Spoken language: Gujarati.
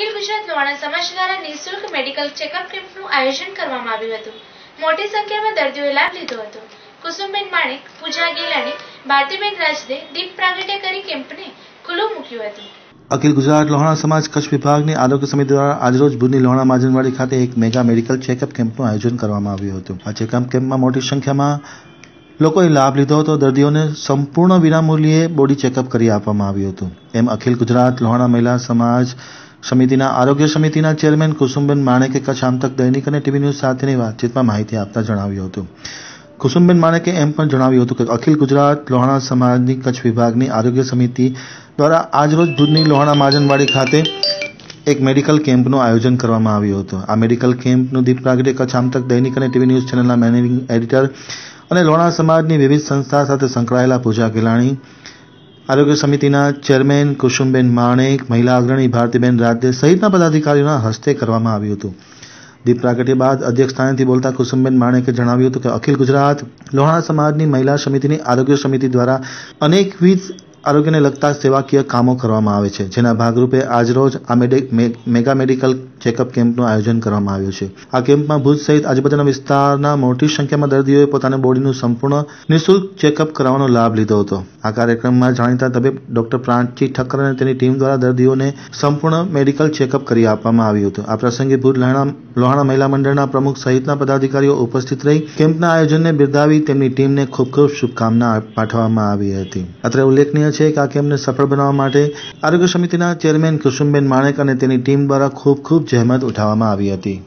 અખિલ ગુજરાત લોહાણા સમાજ દ્વારા નિઃશુલ્ક મેડિકલ ચેકઅપ કેમ્પનું આયોજન કરવામાં આવ્યું હતું મોટી સંખ્યામાં દર્દીઓએ લાભ લીધો હતો કુસુમબેન માણેક પૂજા ગેલાણી ભારતીબેન રાજદે દીપ પ્રાગટ્ય કરી કેમ્પને ખુલ્લું મૂક્યું હતું અખિલ ગુજરાત લોહાણા સમાજ કચ્છ વિભાગની આરોગ્ય સમિતિ દ્વારા આજરોજ ભુજની લોહાણા માજનવાડી ખાતે એક મેગા મેડિકલ ચેકઅપ કેમ્પનું આયોજન કરવામાં આવ્યું હતું આ ચેકઅપ કેમ્પમાં મોટી સંખ્યામાં લોકોએ લાભ લીધો હતો દર્દીઓને સંપૂર્ણ વિનામૂલ્યે બોડી ચેકઅપ કરી આપવામાં આવ્યું હતું એમ અખિલ ગુજરાત લોહાણા મહિલા સમાજ સમિતિના આરોગ્ય સમિતિના ચેરમેન કુસુમબેન માણેકે કચ્છ આમતક દૈનિક અને ટીવી ન્યૂઝ સાથેની વાતચીતમાં માહિતી આપતા જણાવ્યું હતું કુસુમબેન માણેકે એમ પણ જણાવ્યું હતું કે અખિલ ગુજરાત લોહાણા સમાજની કચ્છ વિભાગની આરોગ્ય સમિતિ દ્વારા આજરોજ દૂધની લોહાણા મહાજનવાડી ખાતે એક મેડિકલ કેમ્પનું આયોજન કરવામાં આવ્યું હતું આ મેડિકલ કેમ્પનું દીપ પ્રાગટ્ય કચ્છ આમતક દૈનિક અને ટીવી ન્યૂઝ ચેનલના મેનેજિંગ એડિટર અને લોહાણા સમાજની વિવિધ સંસ્થા સાથે સંકળાયેલા પૂજા ગિલાણી આરોગ્ય સમિતિના ચેરમેન કુસુમબેન માણેક મહિલા અગ્રણી ભારતીબેન રાધે સહિતના પદાધિકારીઓના હસ્તે કરવામાં આવ્યું હતું દીપ પ્રાગટ્ય બાદ અધ્યક્ષ સ્થાનેથી બોલતા કુસુમબેન માણેકે જણાવ્યું હતું કે અખિલ ગુજરાત લોહાણા સમાજની મહિલા સમિતિની આરોગ્ય સમિતિ દ્વારા અનેકવિધ આરોગ્યને લગતા સેવાકીય કામો કરવામાં આવે છે જેના ભાગરૂપે આજરોજ આ મેગા મેડિકલ ચેકઅપ કેમ્પનું આયોજન કરવામાં આવ્યું છે આ કેમ્પમાં ભુજ સહિત આજુબાજુના વિસ્તારના મોટી સંખ્યામાં દર્દીઓએ પોતાની બોડીનું સંપૂર્ણ નિઃશુલ્ક ચેકઅપ કરાવવાનો લાભ લીધો હતો આ કાર્યક્રમમાં જાણીતા તબીબ ડોક્ટર પ્રાંતજી ઠક્કર અને તેની ટીમ દ્વારા દર્દીઓને સંપૂર્ણ મેડિકલ ચેકઅપ કરી આપવામાં આવ્યું હતું આ પ્રસંગે ભુજ લોહાણા મહિલા મંડળના પ્રમુખ સહિતના પદાધિકારીઓ ઉપસ્થિત રહી કેમ્પના આયોજનને બિરદાવી તેમની ટીમને ખૂબ ખૂબ શુભકામના પાઠવવામાં આવી હતી અત્રે ઉલ્લેખનીય છે કે આ કેમ્પને સફળ બનાવવા માટે આરોગ્ય સમિતિના ચેરમેન કુસુમબેન માણેક અને તેની ટીમ દ્વારા ખૂબ ખૂબ જહેમત ઉઠાવવામાં આવી હતી